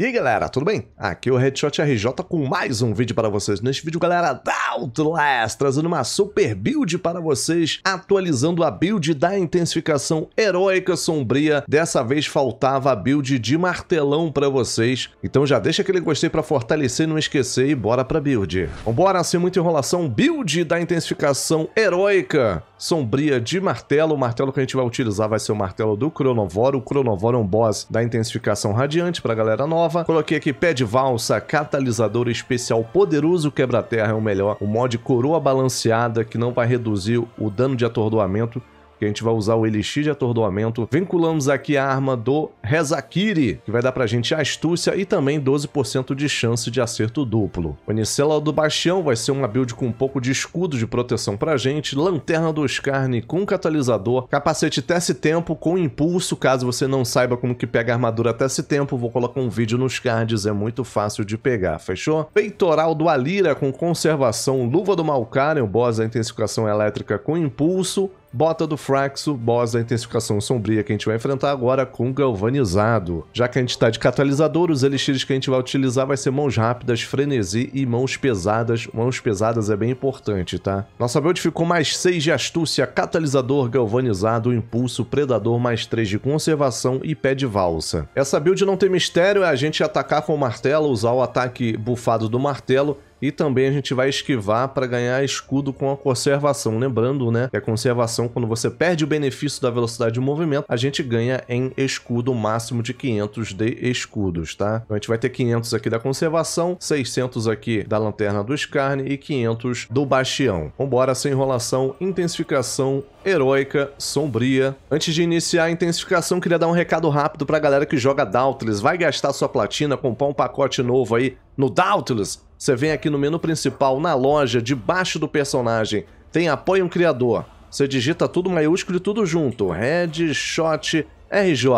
E aí galera, tudo bem? Aqui é o Headshot RJ com mais um vídeo para vocês. Neste vídeo, galera, da Outlast, trazendo uma super build para vocês, atualizando a build da intensificação heróica sombria. Dessa vez faltava a build de martelão para vocês. Então já deixa aquele gostei para fortalecer, não esquecer e bora a build. Vambora, sem muita enrolação, build da intensificação heróica sombria de martelo. O martelo que a gente vai utilizar vai ser o martelo do Cronovoro. O Cronovoro é um boss da intensificação radiante para galera nova nova. Coloquei aqui pé de valsa, catalisador especial poderoso quebra-terra é o melhor. O mod coroa balanceada que não vai reduzir o dano de atordoamento que a gente vai usar o Elixir de Atordoamento. Vinculamos aqui a arma do Rezakiri, que vai dar pra gente astúcia e também 12% de chance de acerto duplo. O do Bastião vai ser uma build com um pouco de escudo de proteção pra gente, Lanterna do Scarne com catalisador, capacete teste tempo com impulso, caso você não saiba como que pega a armadura teste tempo, vou colocar um vídeo nos cards, é muito fácil de pegar, fechou? Peitoral do Alira com conservação, luva do Malkarion, boss da intensificação elétrica com impulso, bota do Fraxo, boss da intensificação sombria que a gente vai enfrentar agora com galvanizado. Já que a gente está de catalisador, os elixires que a gente vai utilizar vai ser mãos rápidas, frenesi e mãos pesadas. Mãos pesadas é bem importante, tá? Nossa build ficou mais 6 de astúcia, catalisador, galvanizado, impulso, predador, mais 3 de conservação e pé de valsa. Essa build não tem mistério, é a gente atacar com o martelo, usar o ataque bufado do martelo e também a gente vai esquivar para ganhar escudo com a conservação. Lembrando, né, que a conservação, quando você perde o benefício da velocidade de movimento, a gente ganha em escudo máximo de 500 de escudos, tá? Então a gente vai ter 500 aqui da conservação, 600 aqui da lanterna do Scarne e 500 do Bastião. Vambora, sem enrolação, intensificação heróica, sombria. Antes de iniciar a intensificação, queria dar um recado rápido pra galera que joga Dauntless. Vai gastar sua platina, comprar um pacote novo aí no Dauntless você vem aqui no menu principal, na loja, debaixo do personagem, tem apoio um criador. Você digita tudo maiúsculo e tudo junto, Headshot RJ,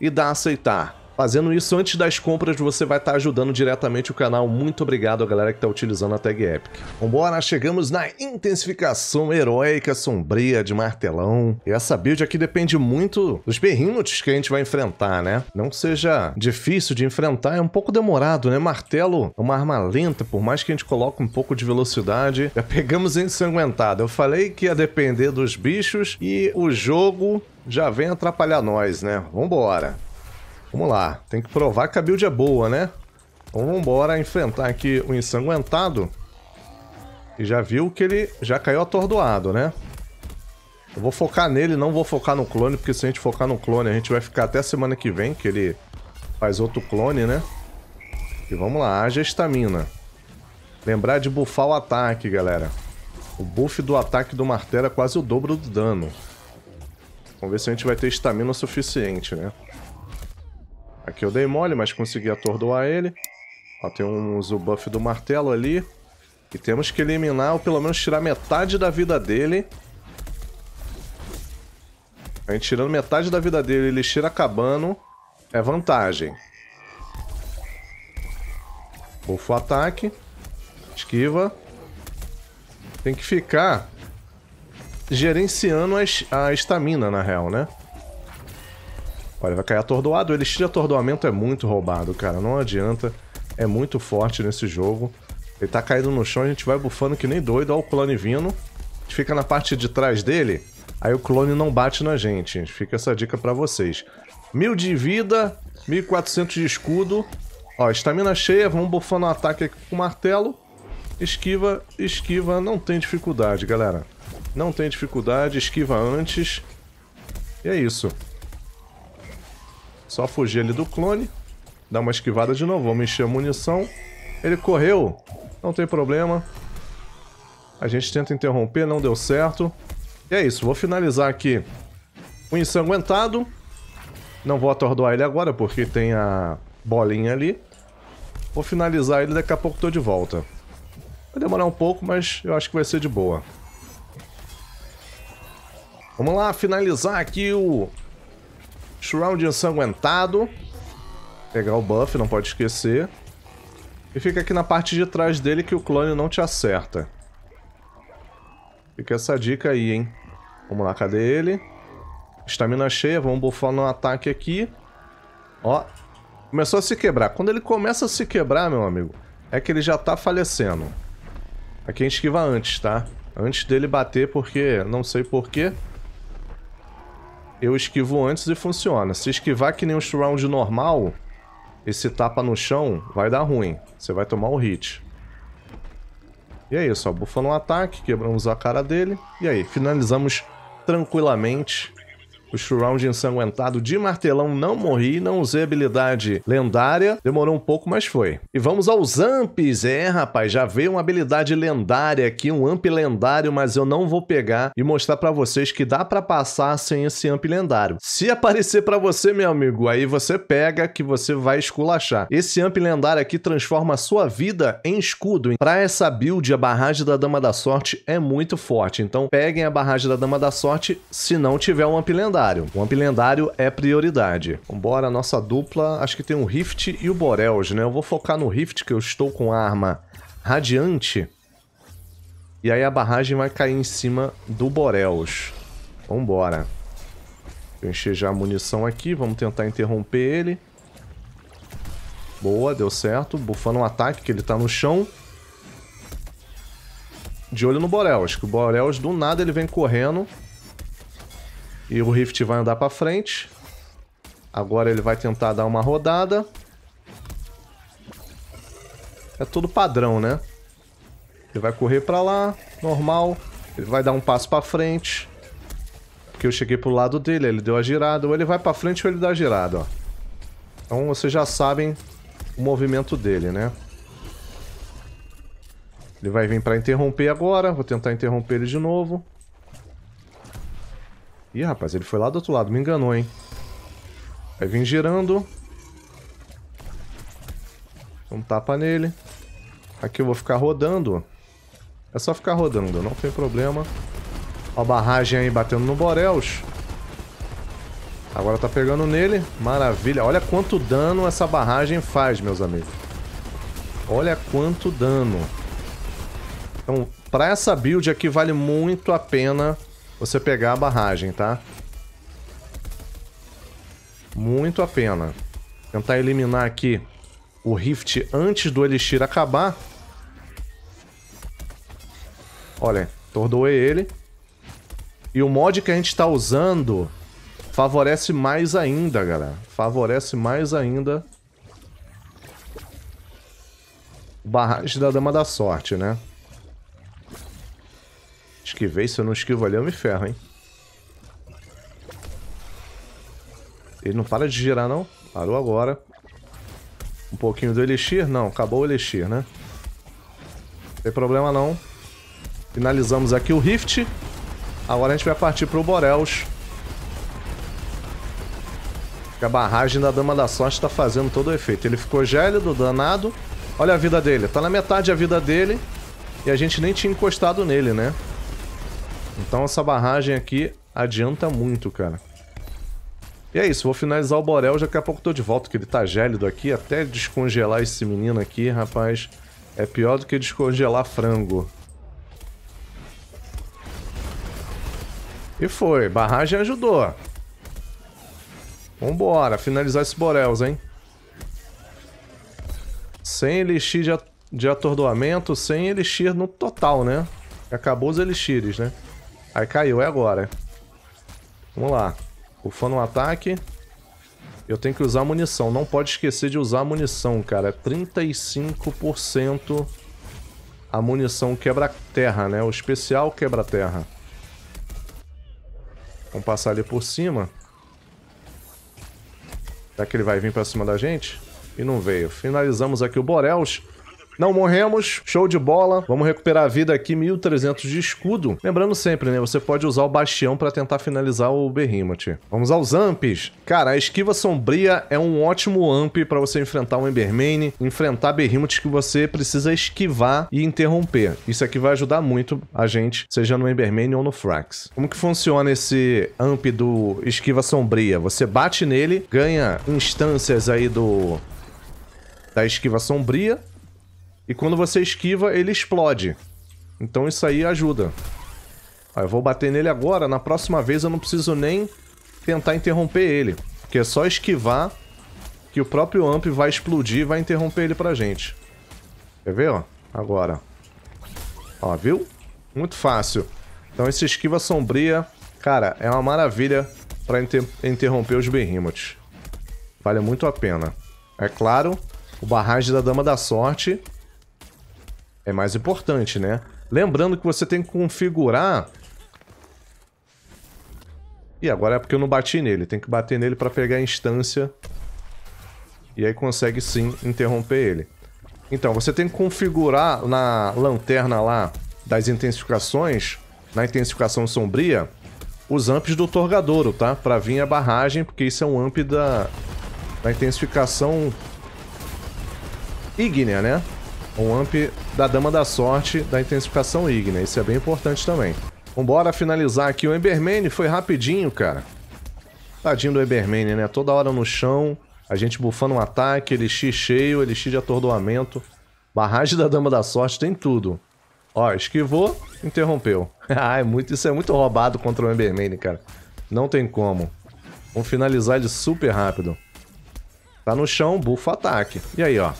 e dá aceitar. Fazendo isso antes das compras, você vai estar tá ajudando diretamente o canal. Muito obrigado a galera que está utilizando a tag Epic. Vambora, chegamos na intensificação heróica, sombria, de martelão. E essa build aqui depende muito dos perrinutes que a gente vai enfrentar, né? Não seja difícil de enfrentar, é um pouco demorado, né? Martelo é uma arma lenta, por mais que a gente coloque um pouco de velocidade. Já pegamos ensanguentado. Eu falei que ia depender dos bichos e o jogo já vem atrapalhar nós, né? Vambora. Vamos lá, tem que provar que a build é boa, né? Então vamos embora enfrentar aqui o ensanguentado. E já viu que ele já caiu atordoado, né? Eu vou focar nele, não vou focar no clone, porque se a gente focar no clone, a gente vai ficar até semana que vem, que ele faz outro clone, né? E vamos lá, haja estamina. Lembrar de buffar o ataque, galera. O buff do ataque do martelo é quase o dobro do dano. Vamos ver se a gente vai ter estamina o suficiente, né? Aqui eu dei mole, mas consegui atordoar ele. Ó, tem um uso buff do martelo ali. E temos que eliminar, ou pelo menos tirar metade da vida dele. A gente tirando metade da vida dele, ele tira acabando. É vantagem. Bufo ataque. Esquiva. Tem que ficar gerenciando a estamina, na real, né? Olha, vai cair atordoado. O Elixir de atordoamento é muito roubado, cara. Não adianta. É muito forte nesse jogo. Ele tá caindo no chão, a gente vai bufando que nem doido. Olha o clone vindo. A gente fica na parte de trás dele. Aí o clone não bate na gente. Fica essa dica pra vocês. Mil de vida, 1400 de escudo. Ó, estamina cheia. Vamos bufando o um ataque aqui com o martelo. Esquiva, esquiva. Não tem dificuldade, galera. Não tem dificuldade. Esquiva antes. E é isso. Só fugir ali do clone. Dá uma esquivada de novo. Vamos encher a munição. Ele correu. Não tem problema. A gente tenta interromper. Não deu certo. E é isso. Vou finalizar aqui o ensanguentado. Não vou atordoar ele agora porque tem a bolinha ali. Vou finalizar ele. Daqui a pouco tô de volta. Vai demorar um pouco, mas eu acho que vai ser de boa. Vamos lá finalizar aqui o Shroud ensanguentado. Pegar o buff, não pode esquecer. E fica aqui na parte de trás dele que o clone não te acerta. Fica essa dica aí, hein? Vamos lá, cadê ele? Estamina cheia, vamos bufar no ataque aqui. Ó, começou a se quebrar. Quando ele começa a se quebrar, meu amigo, é que ele já tá falecendo. Aqui a gente esquiva antes, tá? Antes dele bater, porque não sei porquê eu esquivo antes e funciona. Se esquivar que nem um round normal, esse tapa no chão vai dar ruim. Você vai tomar o hit. E é isso, ó. Bufando um ataque, quebramos a cara dele. E aí, finalizamos tranquilamente o Shroud ensanguentado de martelão não morri, não usei habilidade lendária. Demorou um pouco, mas foi. E vamos aos amps. É, rapaz, já veio uma habilidade lendária aqui, um amp lendário, mas eu não vou pegar e mostrar para vocês que dá para passar sem esse amp lendário. Se aparecer para você, meu amigo, aí você pega que você vai esculachar. Esse amp lendário aqui transforma a sua vida em escudo. Para essa build, a barragem da Dama da Sorte é muito forte. Então peguem a barragem da Dama da Sorte se não tiver um amp lendário lendário. O lendário é prioridade. Vambora, a nossa dupla. Acho que tem o Rift e o Borelj, né? Eu vou focar no Rift, que eu estou com a arma radiante. E aí a barragem vai cair em cima do Borelj. Vambora. encher já a munição aqui. Vamos tentar interromper ele. Boa, deu certo. Bufando um ataque, que ele tá no chão. De olho no Acho que o Borel do nada ele vem correndo. E o Rift vai andar para frente. Agora ele vai tentar dar uma rodada. É tudo padrão, né? Ele vai correr para lá, normal. Ele vai dar um passo para frente. Porque eu cheguei pro lado dele, ele deu a girada. Ou ele vai para frente ou ele dá a girada, ó. Então vocês já sabem o movimento dele, né? Ele vai vir para interromper agora. Vou tentar interromper ele de novo. Ih, rapaz, ele foi lá do outro lado. Me enganou, hein? Vai vir girando. Um tapa nele. Aqui eu vou ficar rodando. É só ficar rodando, não tem problema. Ó a barragem aí batendo no Boreus. Agora tá pegando nele. Maravilha. Olha quanto dano essa barragem faz, meus amigos. Olha quanto dano. Então, pra essa build aqui vale muito a pena você pegar a barragem, tá? Muito a pena. Tentar eliminar aqui o Rift antes do Elixir acabar. Olha, tordoei ele. E o mod que a gente está usando favorece mais ainda, galera. Favorece mais ainda barragem da Dama da Sorte, né? Esquivei, se eu não esquivo ali eu me ferro, hein? Ele não para de girar, não. Parou agora. Um pouquinho do Elixir? Não, acabou o Elixir, né? Não tem problema, não. Finalizamos aqui o Rift. Agora a gente vai partir pro Borelos. A barragem da Dama da Sorte está fazendo todo o efeito. Ele ficou gélido, danado. Olha a vida dele. Tá na metade a vida dele. E a gente nem tinha encostado nele, né? Então essa barragem aqui adianta muito, cara. E é isso, vou finalizar o Borel, já daqui a pouco tô de volta, que ele tá gélido aqui. Até descongelar esse menino aqui, rapaz, é pior do que descongelar frango. E foi, barragem ajudou. Vambora, finalizar esse Borels, hein? Sem elixir de, de atordoamento, sem elixir no total, né? Acabou os elixires, né? Aí caiu, é agora. Vamos lá. Ufando um ataque. Eu tenho que usar munição. Não pode esquecer de usar munição, cara. 35% é a munição quebra-terra, né? O especial quebra-terra. Vamos passar ali por cima. Será que ele vai vir pra cima da gente? E não veio. Finalizamos aqui o Borels. Não morremos, show de bola. Vamos recuperar a vida aqui, 1300 de escudo. Lembrando sempre, né? Você pode usar o bastião para tentar finalizar o Behemoth. Vamos aos amps. Cara, a esquiva sombria é um ótimo amp para você enfrentar um Embermane, enfrentar Behemoths que você precisa esquivar e interromper. Isso aqui vai ajudar muito a gente, seja no Embermane ou no Frax. Como que funciona esse amp do esquiva sombria? Você bate nele, ganha instâncias aí do da esquiva sombria e quando você esquiva, ele explode. Então isso aí ajuda. Ó, ah, eu vou bater nele agora, na próxima vez eu não preciso nem tentar interromper ele. Porque é só esquivar que o próprio amp vai explodir e vai interromper ele pra gente. Quer ver, ó? Agora. Ó, viu? Muito fácil. Então esse esquiva sombria, cara, é uma maravilha para inter interromper os Behemoths. Vale muito a pena. É claro, o barragem da Dama da Sorte é mais importante, né? Lembrando que você tem que configurar... E agora é porque eu não bati nele. Tem que bater nele para pegar a instância. E aí consegue sim interromper ele. Então, você tem que configurar na lanterna lá das intensificações, na intensificação sombria, os amps do Torgadouro, tá? Para vir a barragem, porque isso é um amp da, da intensificação ígnea, né? um amp da Dama da Sorte da Intensificação igna Isso é bem importante também. Vambora finalizar aqui o Embermane. Foi rapidinho, cara. Tadinho do Embermane, né? Toda hora no chão, a gente bufando um ataque, elixir cheio, elixir de atordoamento, barragem da Dama da Sorte, tem tudo. Ó, esquivou, interrompeu. ah, é muito, isso é muito roubado contra o Embermane, cara. Não tem como. Vamos finalizar ele super rápido. Tá no chão, bufa ataque. E aí, ó.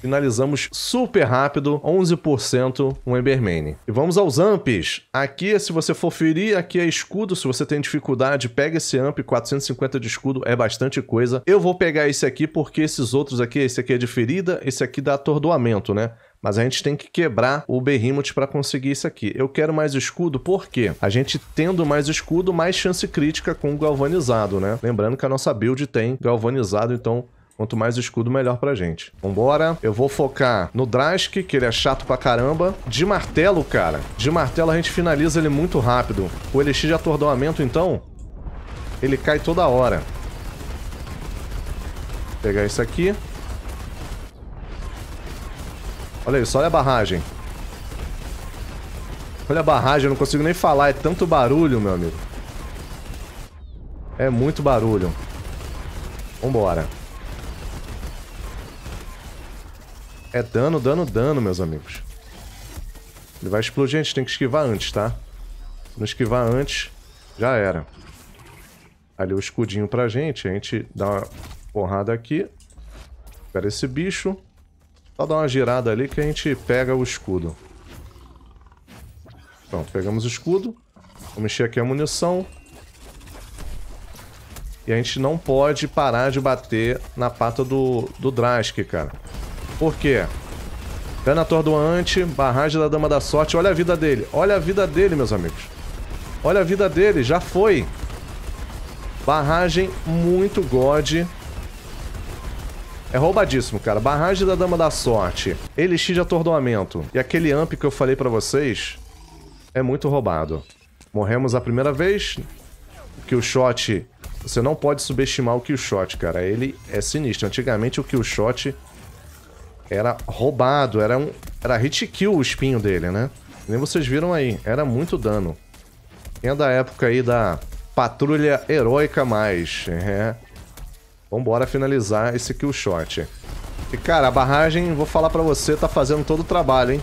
Finalizamos super rápido, 11% um Embermane. E vamos aos amps. Aqui, se você for ferir, aqui é escudo. Se você tem dificuldade, pega esse amp, 450 de escudo é bastante coisa. Eu vou pegar esse aqui porque esses outros aqui, esse aqui é de ferida, esse aqui dá atordoamento, né? Mas a gente tem que quebrar o Behemoth para conseguir isso aqui. Eu quero mais escudo porque a gente tendo mais escudo, mais chance crítica com o galvanizado, né? Lembrando que a nossa build tem galvanizado, então Quanto mais escudo, melhor pra gente. Vambora. Eu vou focar no Drask, que ele é chato pra caramba. De martelo, cara. De martelo a gente finaliza ele muito rápido. O Elixir de atordoamento, então, ele cai toda hora. Vou pegar isso aqui. Olha isso, olha a barragem. Olha a barragem, eu não consigo nem falar. É tanto barulho, meu amigo. É muito barulho. Vambora. É dano, dano, dano, meus amigos. Ele vai explodir, a gente tem que esquivar antes, tá? Se não esquivar antes, já era. Ali o escudinho pra gente, a gente dá uma porrada aqui. Pega esse bicho. Só dá uma girada ali que a gente pega o escudo. Pronto, pegamos o escudo. Vamos encher aqui a munição. E a gente não pode parar de bater na pata do, do Drask, cara. Por quê? Cana atordoante, barragem da Dama da Sorte. Olha a vida dele. Olha a vida dele, meus amigos. Olha a vida dele. Já foi. Barragem muito god. É roubadíssimo, cara. Barragem da Dama da Sorte. Elixir de atordoamento. E aquele amp que eu falei pra vocês é muito roubado. Morremos a primeira vez. Que o shot... Você não pode subestimar o Killshot, shot, cara. Ele é sinistro. Antigamente o Killshot shot era roubado, era um. Era hit kill o espinho dele, né? Nem vocês viram aí, era muito dano. Quem é da época aí da Patrulha Heróica Mais. É. Vambora finalizar esse kill shot. E cara, a barragem, vou falar pra você, tá fazendo todo o trabalho, hein?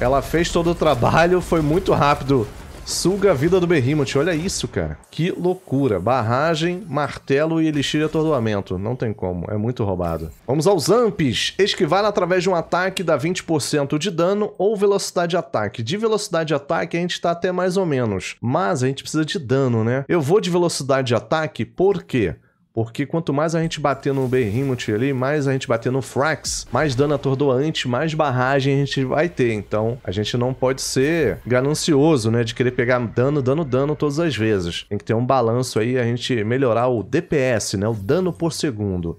Ela fez todo o trabalho, foi muito rápido Suga a vida do Behemoth, olha isso, cara. Que loucura. Barragem, martelo e elixir atordoamento. Não tem como, é muito roubado. Vamos aos amps. Esquivar através de um ataque dá 20% de dano ou velocidade de ataque. De velocidade de ataque a gente tá até mais ou menos, mas a gente precisa de dano, né? Eu vou de velocidade de ataque porque... Porque quanto mais a gente bater no Behemoth ali, mais a gente bater no Frax, mais dano atordoante, mais barragem a gente vai ter. Então, a gente não pode ser ganancioso, né? De querer pegar dano, dano, dano todas as vezes. Tem que ter um balanço aí, a gente melhorar o DPS, né? O dano por segundo.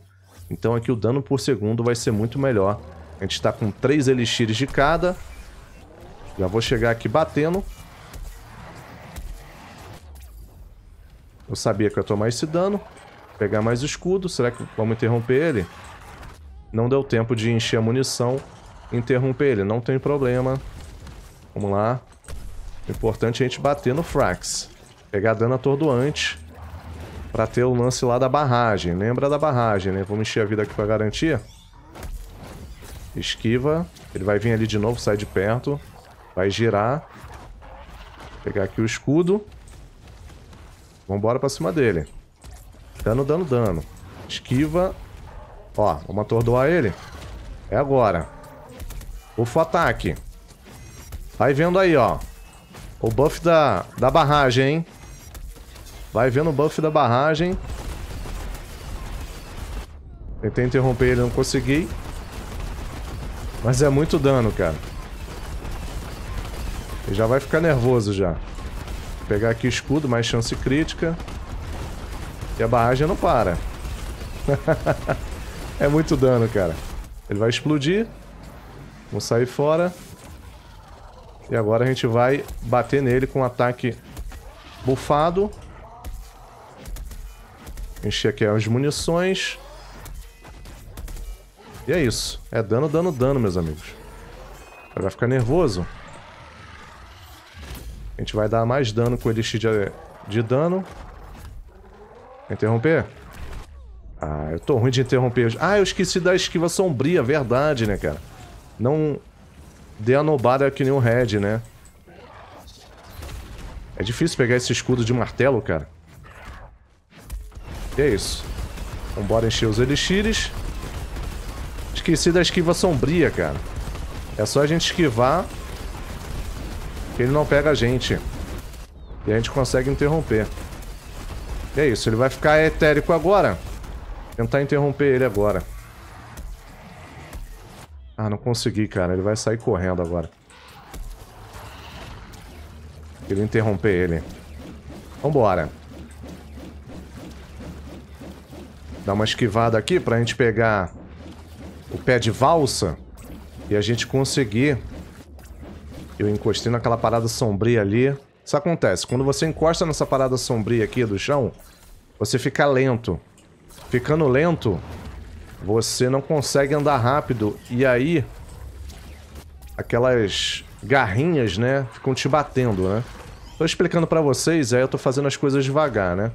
Então aqui o dano por segundo vai ser muito melhor. A gente tá com três elixires de cada. Já vou chegar aqui batendo. Eu sabia que eu ia tomar esse dano. Pegar mais escudo. Será que vamos interromper ele? Não deu tempo de encher a munição. Interromper ele, não tem problema. Vamos lá. O importante é a gente bater no Frax. Pegar dano atordoante. Pra ter o lance lá da barragem. Lembra da barragem, né? Vamos encher a vida aqui pra garantir. Esquiva. Ele vai vir ali de novo, sai de perto. Vai girar. Pegar aqui o escudo. Vambora pra cima dele. Dano, dano, dano. Esquiva. Ó, vamos atordoar ele. É agora. Buff ataque. Vai vendo aí, ó. O buff da, da barragem, hein? Vai vendo o buff da barragem. Tentei interromper ele, não consegui. Mas é muito dano, cara. Ele já vai ficar nervoso já. Vou pegar aqui escudo, mais chance crítica. E a barragem não para. é muito dano, cara. Ele vai explodir. Vamos sair fora. E agora a gente vai bater nele com um ataque bufado. Encher aqui as munições. E é isso. É dano, dano, dano, meus amigos. Ele vai ficar nervoso. A gente vai dar mais dano com o elixir de, de dano. Interromper? Ah, eu tô ruim de interromper. Ah, eu esqueci da esquiva sombria, verdade, né, cara? Não dê a nobada que nem o Red, né? É difícil pegar esse escudo de martelo, cara. E é isso. Vambora encher os elixires. Esqueci da esquiva sombria, cara. É só a gente esquivar que ele não pega a gente. E a gente consegue interromper. E é isso, ele vai ficar etérico agora. Tentar interromper ele agora. Ah, não consegui, cara. Ele vai sair correndo agora. Queria interromper ele. Vambora. Dá uma esquivada aqui pra gente pegar o pé de valsa e a gente conseguir... Eu encostei naquela parada sombria ali. Isso acontece. Quando você encosta nessa parada sombria aqui do chão, você fica lento. Ficando lento, você não consegue andar rápido. E aí, aquelas garrinhas, né, ficam te batendo, né? Tô explicando pra vocês, aí eu tô fazendo as coisas devagar, né?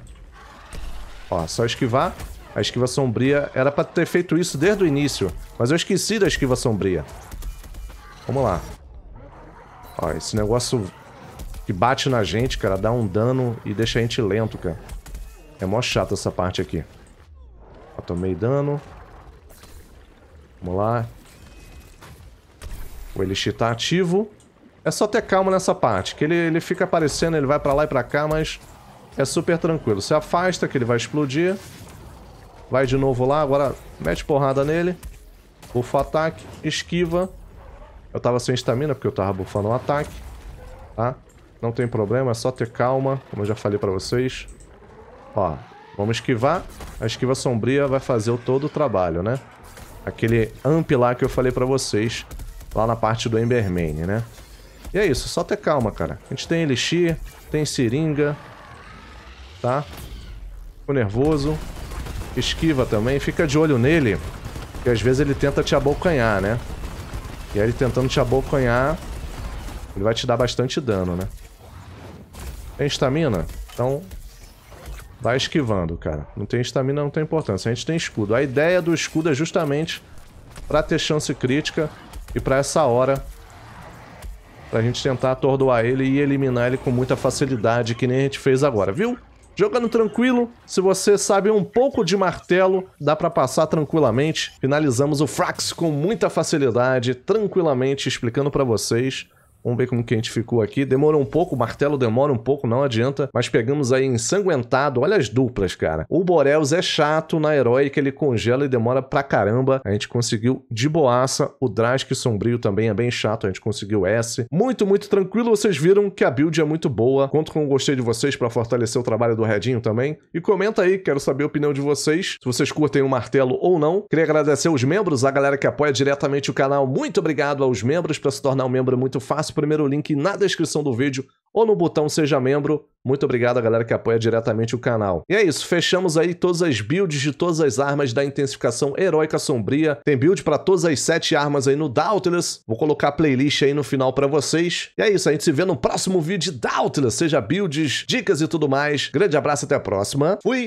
Ó, só esquivar. A esquiva sombria era pra ter feito isso desde o início. Mas eu esqueci da esquiva sombria. Vamos lá. Ó, esse negócio que bate na gente, cara, dá um dano e deixa a gente lento, cara. É mó chato essa parte aqui. Ó, tomei dano. Vamos lá. O Elixir tá ativo. É só ter calma nessa parte, que ele, ele fica aparecendo, ele vai pra lá e pra cá, mas é super tranquilo. Você afasta que ele vai explodir. Vai de novo lá, agora mete porrada nele. Bufa ataque, esquiva. Eu tava sem estamina porque eu tava bufando o um ataque, tá? Não tem problema, é só ter calma, como eu já falei pra vocês. Ó, vamos esquivar. A esquiva sombria vai fazer o todo o trabalho, né? Aquele amp lá que eu falei pra vocês, lá na parte do Emberman, né? E é isso, só ter calma, cara. A gente tem elixir, tem seringa, tá? Fico nervoso. Esquiva também, fica de olho nele, que às vezes ele tenta te abocanhar, né? E aí ele tentando te abocanhar, ele vai te dar bastante dano, né? Tem estamina? Então, vai esquivando, cara. Não tem estamina, não tem importância. A gente tem escudo. A ideia do escudo é justamente pra ter chance crítica e pra essa hora pra gente tentar atordoar ele e eliminar ele com muita facilidade, que nem a gente fez agora, viu? Jogando tranquilo, se você sabe um pouco de martelo, dá para passar tranquilamente. Finalizamos o Frax com muita facilidade, tranquilamente, explicando para vocês Vamos ver como que a gente ficou aqui. Demorou um pouco, o martelo demora um pouco, não adianta. Mas pegamos aí ensanguentado. Olha as duplas, cara. O Boreus é chato na heróica, ele congela e demora pra caramba. A gente conseguiu de boaça. O Drask Sombrio também é bem chato, a gente conseguiu S. Muito, muito tranquilo. Vocês viram que a build é muito boa. Conto com o gostei de vocês para fortalecer o trabalho do Redinho também. E comenta aí, quero saber a opinião de vocês. Se vocês curtem o martelo ou não. Queria agradecer os membros, a galera que apoia diretamente o canal. Muito obrigado aos membros. Para se tornar um membro é muito fácil o primeiro link na descrição do vídeo ou no botão Seja Membro. Muito obrigado a galera que apoia diretamente o canal. E é isso, fechamos aí todas as builds de todas as armas da intensificação heróica sombria. Tem build para todas as sete armas aí no Dauntless. Vou colocar a playlist aí no final para vocês. E é isso, a gente se vê no próximo vídeo de Dauntless, seja builds, dicas e tudo mais. Grande abraço, até a próxima. Fui!